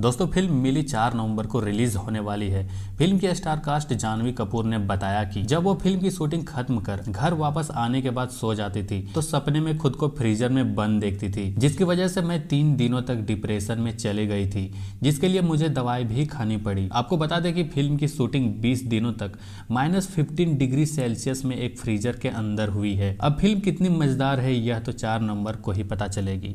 दोस्तों फिल्म मिली 4 नवंबर को रिलीज होने वाली है फिल्म के स्टार कास्ट जानवी कपूर ने बताया कि जब वो फिल्म की शूटिंग खत्म कर घर वापस आने के बाद सो जाती थी तो सपने में खुद को फ्रीजर में बंद देखती थी जिसकी वजह से मैं तीन दिनों तक डिप्रेशन में चली गई थी जिसके लिए मुझे दवाई भी खानी पड़ी आपको बता दें कि फिल्म की शूटिंग बीस दिनों तक माइनस डिग्री सेल्सियस में एक फ्रीजर के अंदर हुई है अब फिल्म कितनी मजेदार है यह तो चार नवम्बर को ही पता चलेगी